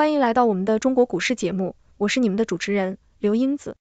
欢迎来到我们的中国股市节目，我是你们的主持人刘英子。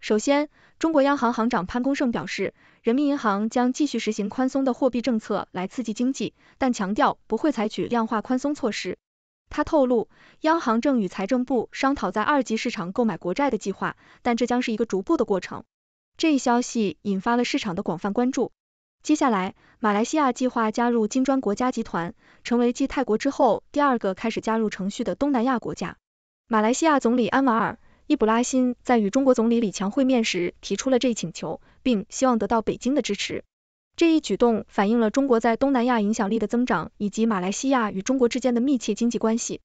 首先，中国央行行长潘功胜表示，人民银行将继续实行宽松的货币政策来刺激经济，但强调不会采取量化宽松措施。他透露，央行正与财政部商讨在二级市场购买国债的计划，但这将是一个逐步的过程。这一消息引发了市场的广泛关注。接下来，马来西亚计划加入金砖国家集团，成为继泰国之后第二个开始加入程序的东南亚国家。马来西亚总理安瓦尔·伊布拉欣在与中国总理李强会面时提出了这一请求，并希望得到北京的支持。这一举动反映了中国在东南亚影响力的增长，以及马来西亚与中国之间的密切经济关系。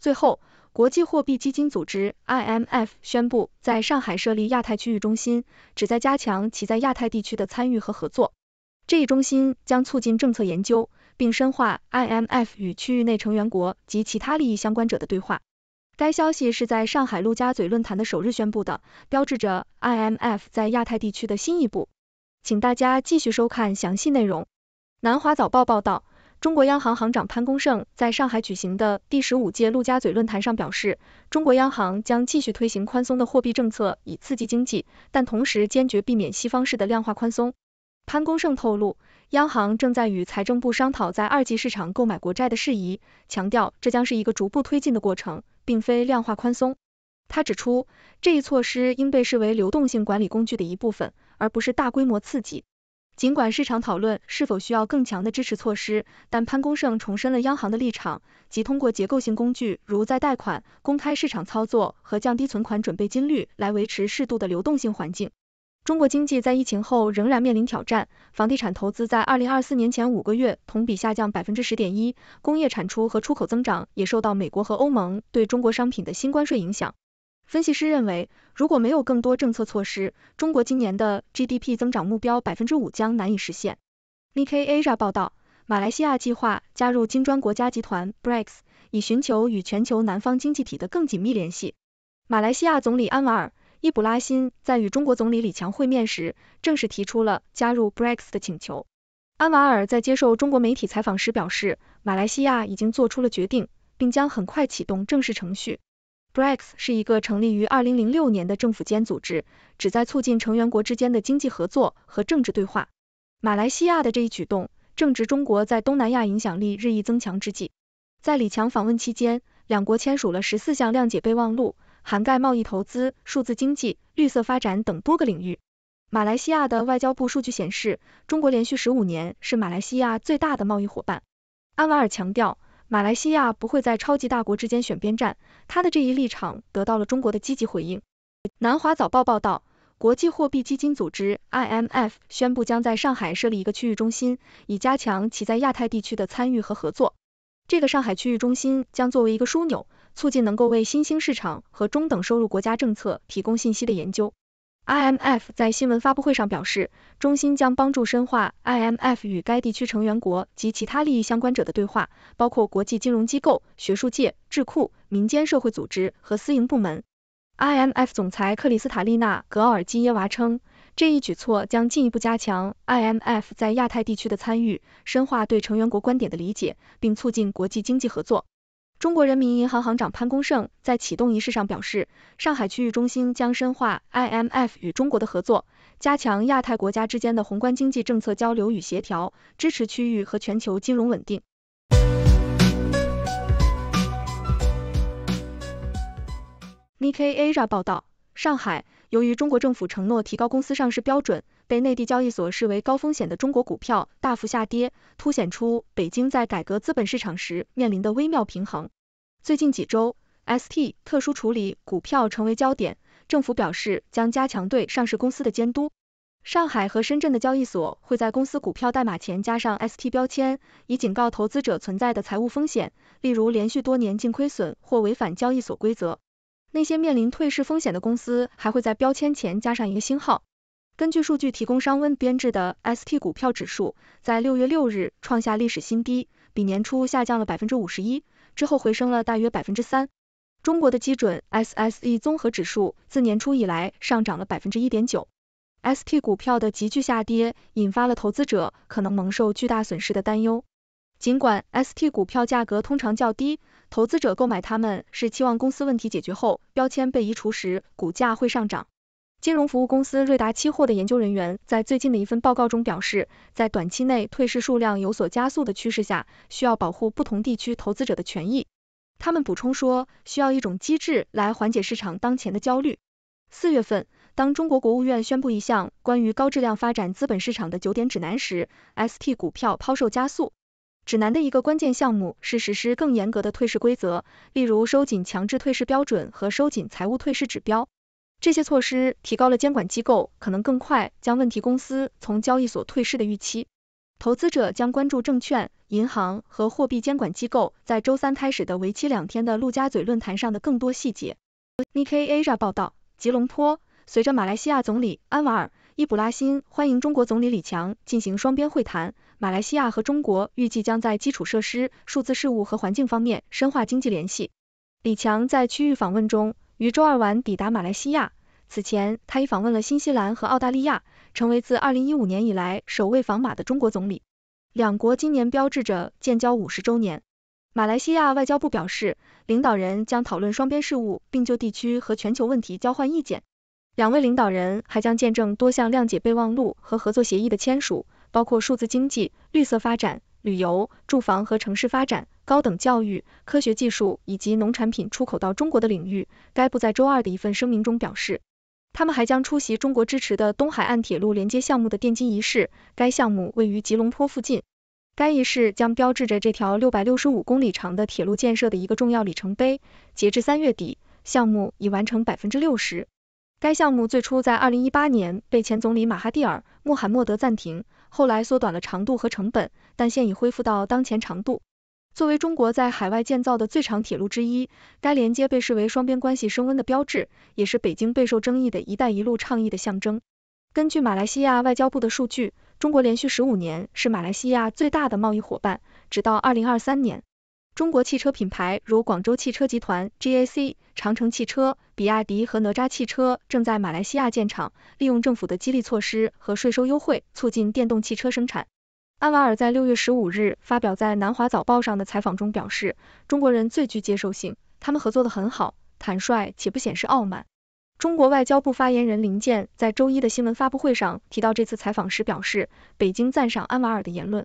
最后，国际货币基金组织 （IMF） 宣布在上海设立亚太区域中心，旨在加强其在亚太地区的参与和合作。这一中心将促进政策研究，并深化 IMF 与区域内成员国及其他利益相关者的对话。该消息是在上海陆家嘴论坛的首日宣布的，标志着 IMF 在亚太地区的新一步。请大家继续收看详细内容。南华早报报道，中国央行行长潘功胜在上海举行的第十五届陆家嘴论坛上表示，中国央行将继续推行宽松的货币政策以刺激经济，但同时坚决避免西方式的量化宽松。潘功胜透露，央行正在与财政部商讨在二级市场购买国债的事宜，强调这将是一个逐步推进的过程，并非量化宽松。他指出，这一措施应被视为流动性管理工具的一部分，而不是大规模刺激。尽管市场讨论是否需要更强的支持措施，但潘功胜重申了央行的立场，即通过结构性工具如再贷款、公开市场操作和降低存款准备金率来维持适度的流动性环境。中国经济在疫情后仍然面临挑战，房地产投资在二零二四年前五个月同比下降百分之十点一，工业产出和出口增长也受到美国和欧盟对中国商品的新关税影响。分析师认为，如果没有更多政策措施，中国今年的 GDP 增长目标百分之五将难以实现。n i k a i a 报道，马来西亚计划加入金砖国家集团 （BRICS） 以寻求与全球南方经济体的更紧密联系。马来西亚总理安瓦尔。伊布拉欣在与中国总理李强会面时，正式提出了加入 BREX 的请求。安瓦尔在接受中国媒体采访时表示，马来西亚已经做出了决定，并将很快启动正式程序。BREX 是一个成立于2006年的政府间组织，旨在促进成员国之间的经济合作和政治对话。马来西亚的这一举动正值中国在东南亚影响力日益增强之际。在李强访问期间，两国签署了十四项谅解备忘录。涵盖贸易、投资、数字经济、绿色发展等多个领域。马来西亚的外交部数据显示，中国连续十五年是马来西亚最大的贸易伙伴。安瓦尔强调，马来西亚不会在超级大国之间选边站，他的这一立场得到了中国的积极回应。南华早报报道，国际货币基金组织 （IMF） 宣布将在上海设立一个区域中心，以加强其在亚太地区的参与和合作。这个上海区域中心将作为一个枢纽。促进能够为新兴市场和中等收入国家政策提供信息的研究。IMF 在新闻发布会上表示，中心将帮助深化 IMF 与该地区成员国及其他利益相关者的对话，包括国际金融机构、学术界、智库、民间社会组织和私营部门。IMF 总裁克里斯塔利娜·奥尔基耶娃称，这一举措将进一步加强 IMF 在亚太地区的参与，深化对成员国观点的理解，并促进国际经济合作。中国人民银行行长潘功胜在启动仪式上表示，上海区域中心将深化 IMF 与中国的合作，加强亚太国家之间的宏观经济政策交流与协调，支持区域和全球金融稳定。Nikaya 报道，上海。由于中国政府承诺提高公司上市标准，被内地交易所视为高风险的中国股票大幅下跌，凸显出北京在改革资本市场时面临的微妙平衡。最近几周，ST 特殊处理股票成为焦点，政府表示将加强对上市公司的监督。上海和深圳的交易所会在公司股票代码前加上 ST 标签，以警告投资者存在的财务风险，例如连续多年净亏损或违反交易所规则。那些面临退市风险的公司还会在标签前加上一个星号。根据数据提供商温编制的 ST 股票指数，在六月六日创下历史新低，比年初下降了百分之五十一，之后回升了大约百分之三。中国的基准 SSE 综合指数自年初以来上涨了百分之一点九。ST 股票的急剧下跌，引发了投资者可能蒙受巨大损失的担忧。尽管 ST 股票价格通常较低，投资者购买它们是期望公司问题解决后，标签被移除时股价会上涨。金融服务公司瑞达期货的研究人员在最近的一份报告中表示，在短期内退市数量有所加速的趋势下，需要保护不同地区投资者的权益。他们补充说，需要一种机制来缓解市场当前的焦虑。四月份，当中国国务院宣布一项关于高质量发展资本市场的九点指南时，ST 股票抛售加速。指南的一个关键项目是实施更严格的退市规则，例如收紧强制退市标准和收紧财务退市指标。这些措施提高了监管机构可能更快将问题公司从交易所退市的预期。投资者将关注证券、银行和货币监管机构在周三开始的为期两天的陆家嘴论坛上的更多细节。n i k a i a 报道，吉隆坡，随着马来西亚总理安瓦尔。伊布拉欣欢迎中国总理李强进行双边会谈。马来西亚和中国预计将在基础设施、数字事务和环境方面深化经济联系。李强在区域访问中于周二晚抵达马来西亚。此前，他已访问了新西兰和澳大利亚，成为自2015年以来首位访马的中国总理。两国今年标志着建交50周年。马来西亚外交部表示，领导人将讨论双边事务，并就地区和全球问题交换意见。两位领导人还将见证多项谅解备忘录和合作协议的签署，包括数字经济、绿色发展、旅游、住房和城市发展、高等教育、科学技术以及农产品出口到中国的领域。该部在周二的一份声明中表示，他们还将出席中国支持的东海岸铁路连接项目的奠基仪式，该项目位于吉隆坡附近。该仪式将标志着这条六百六十五公里长的铁路建设的一个重要里程碑。截至三月底，项目已完成百分之六十。该项目最初在二零一八年被前总理马哈蒂尔·穆罕默德暂停，后来缩短了长度和成本，但现已恢复到当前长度。作为中国在海外建造的最长铁路之一，该连接被视为双边关系升温的标志，也是北京备受争议的一带一路倡议的象征。根据马来西亚外交部的数据，中国连续十五年是马来西亚最大的贸易伙伴，直到二零二三年。中国汽车品牌如广州汽车集团 （GAC）。长城汽车、比亚迪和哪吒汽车正在马来西亚建厂，利用政府的激励措施和税收优惠，促进电动汽车生产。安瓦尔在六月十五日发表在《南华早报》上的采访中表示，中国人最具接受性，他们合作的很好，坦率且不显示傲慢。中国外交部发言人林健在周一的新闻发布会上提到这次采访时表示，北京赞赏安瓦尔的言论，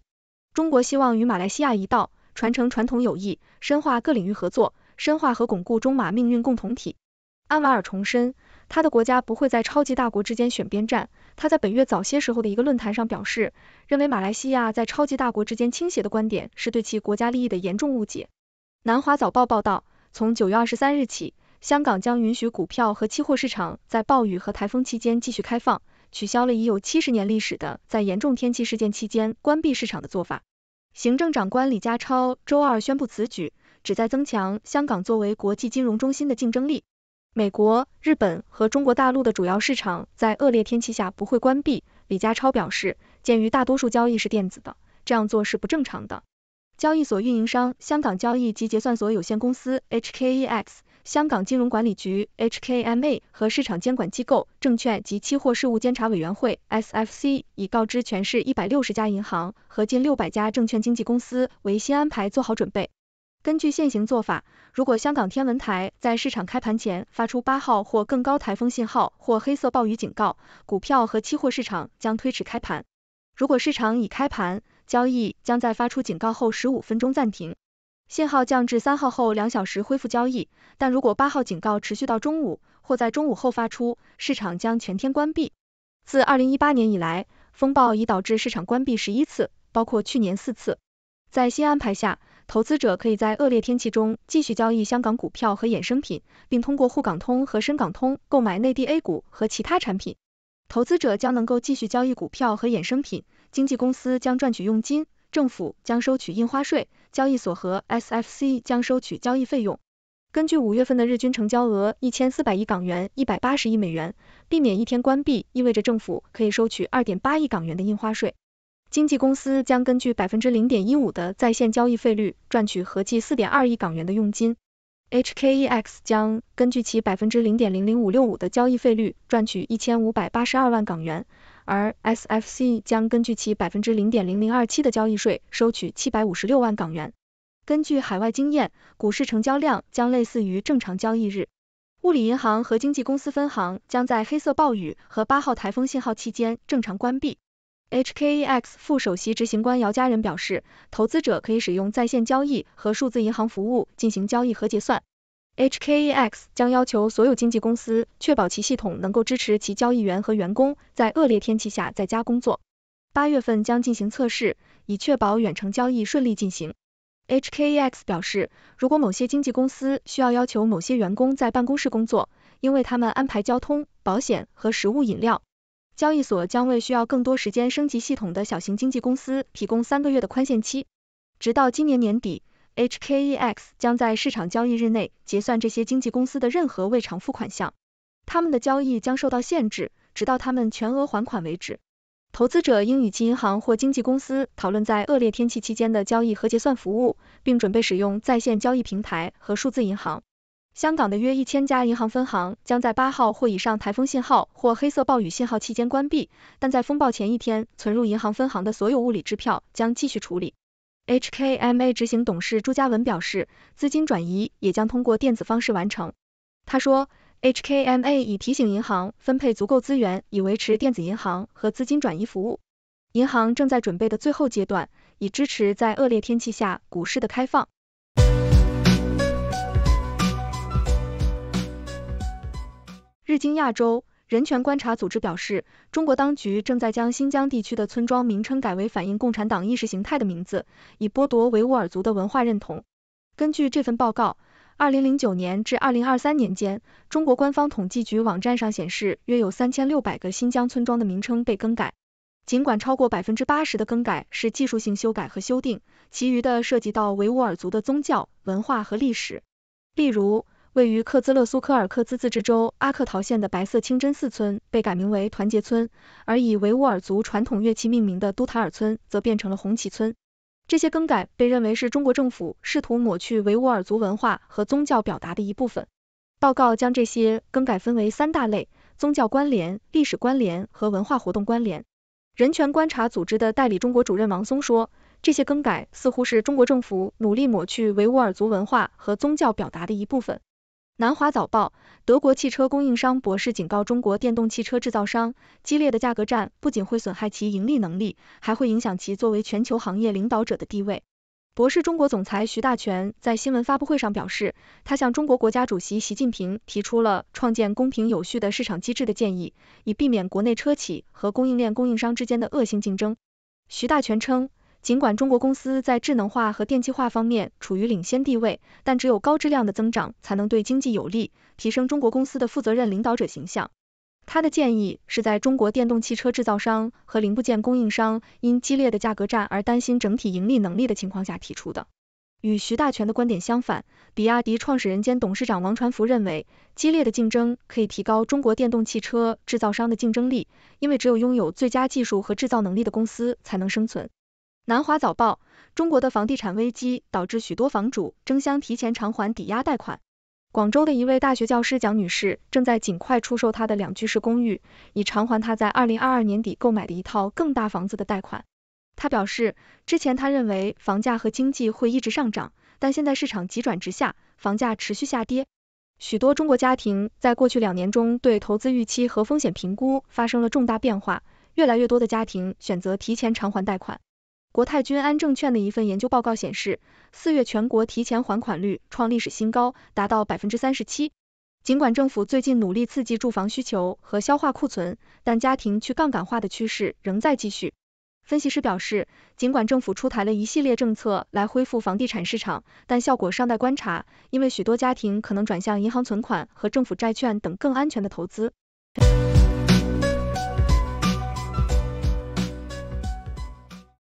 中国希望与马来西亚一道传承传统友谊，深化各领域合作。深化和巩固中马命运共同体。安瓦尔重申，他的国家不会在超级大国之间选边站。他在本月早些时候的一个论坛上表示，认为马来西亚在超级大国之间倾斜的观点是对其国家利益的严重误解。南华早报报道，从九月二十三日起，香港将允许股票和期货市场在暴雨和台风期间继续开放，取消了已有七十年历史的在严重天气事件期间关闭市场的做法。行政长官李家超周二宣布此举。旨在增强香港作为国际金融中心的竞争力。美国、日本和中国大陆的主要市场在恶劣天气下不会关闭。李家超表示，鉴于大多数交易是电子的，这样做是不正常的。交易所运营商香港交易及结算所有限公司 （HKEX）、香港金融管理局 （HKMA） 和市场监管机构证券及期货事务监察委员会 （SFC） 已告知全市一百六十家银行和近六百家证券经纪公司为新安排做好准备。根据现行做法，如果香港天文台在市场开盘前发出八号或更高台风信号或黑色暴雨警告，股票和期货市场将推迟开盘。如果市场已开盘，交易将在发出警告后十五分钟暂停。信号降至三号后两小时恢复交易，但如果八号警告持续到中午或在中午后发出，市场将全天关闭。自二零一八年以来，风暴已导致市场关闭十一次，包括去年四次。在新安排下，投资者可以在恶劣天气中继续交易香港股票和衍生品，并通过沪港通和深港通购买内地 A 股和其他产品。投资者将能够继续交易股票和衍生品，经纪公司将赚取佣金，政府将收取印花税，交易所和 SFC 将收取交易费用。根据五月份的日均成交额一千四百亿港元，一百八十亿美元，避免一天关闭意味着政府可以收取二点八亿港元的印花税。经纪公司将根据百分之零点一五的在线交易费率赚取合计四点二亿港元的佣金，HKEX 将根据其百分之零点零零五六五的交易费率赚取一千五百八十二万港元，而 SFC 将根据其百分之零点零零二七的交易税收取七百五十六万港元。根据海外经验，股市成交量将类似于正常交易日。物理银行和经纪公司分行将在黑色暴雨和八号台风信号期间正常关闭。HKEX 副首席执行官姚家人表示，投资者可以使用在线交易和数字银行服务进行交易和结算。HKEX 将要求所有经纪公司确保其系统能够支持其交易员和员工在恶劣天气下在家工作。八月份将进行测试，以确保远程交易顺利进行。HKEX 表示，如果某些经纪公司需要要求某些员工在办公室工作，因为他们安排交通、保险和食物饮料。交易所将为需要更多时间升级系统的小型经纪公司提供三个月的宽限期，直到今年年底。HKEX 将在市场交易日内结算这些经纪公司的任何未偿付款项，他们的交易将受到限制，直到他们全额还款为止。投资者应与其银行或经纪公司讨论在恶劣天气期间的交易和结算服务，并准备使用在线交易平台和数字银行。香港的约一千家银行分行将在八号或以上台风信号或黑色暴雨信号期间关闭，但在风暴前一天存入银行分行的所有物理支票将继续处理。HKMA 执行董事朱家文表示，资金转移也将通过电子方式完成。他说，HKMA 已提醒银行分配足够资源以维持电子银行和资金转移服务。银行正在准备的最后阶段，以支持在恶劣天气下股市的开放。日经亚洲人权观察组织表示，中国当局正在将新疆地区的村庄名称改为反映共产党意识形态的名字，以剥夺维吾尔族的文化认同。根据这份报告，2009年至2023年间，中国官方统计局网站上显示，约有3600个新疆村庄的名称被更改。尽管超过80%的更改是技术性修改和修订，其余的涉及到维吾尔族的宗教、文化和历史，例如。位于克孜勒苏柯尔克孜自治州阿克陶县的白色清真寺村被改名为团结村，而以维吾尔族传统乐器命名的都塔尔村则变成了红旗村。这些更改被认为是中国政府试图抹去维吾尔族文化和宗教表达的一部分。报告将这些更改分为三大类：宗教关联、历史关联和文化活动关联。人权观察组织的代理中国主任王松说，这些更改似乎是中国政府努力抹去维吾尔族文化和宗教表达的一部分。南华早报：德国汽车供应商博士警告中国电动汽车制造商，激烈的价格战不仅会损害其盈利能力，还会影响其作为全球行业领导者的地位。博士中国总裁徐大全在新闻发布会上表示，他向中国国家主席习近平提出了创建公平有序的市场机制的建议，以避免国内车企和供应链供应商之间的恶性竞争。徐大全称。尽管中国公司在智能化和电气化方面处于领先地位，但只有高质量的增长才能对经济有利，提升中国公司的负责任领导者形象。他的建议是在中国电动汽车制造商和零部件供应商因激烈的价格战而担心整体盈利能力的情况下提出的。与徐大全的观点相反，比亚迪创始人兼董事长王传福认为，激烈的竞争可以提高中国电动汽车制造商的竞争力，因为只有拥有最佳技术和制造能力的公司才能生存。南华早报：中国的房地产危机导致许多房主争相提前偿还抵押贷款。广州的一位大学教师蒋女士正在尽快出售她的两居室公寓，以偿还她在二零二二年底购买的一套更大房子的贷款。她表示，之前她认为房价和经济会一直上涨，但现在市场急转直下，房价持续下跌。许多中国家庭在过去两年中对投资预期和风险评估发生了重大变化，越来越多的家庭选择提前偿还贷款。国泰君安证券的一份研究报告显示，四月全国提前还款率创历史新高，达到百分之三十七。尽管政府最近努力刺激住房需求和消化库存，但家庭去杠杆化的趋势仍在继续。分析师表示，尽管政府出台了一系列政策来恢复房地产市场，但效果尚待观察，因为许多家庭可能转向银行存款和政府债券等更安全的投资。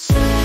reach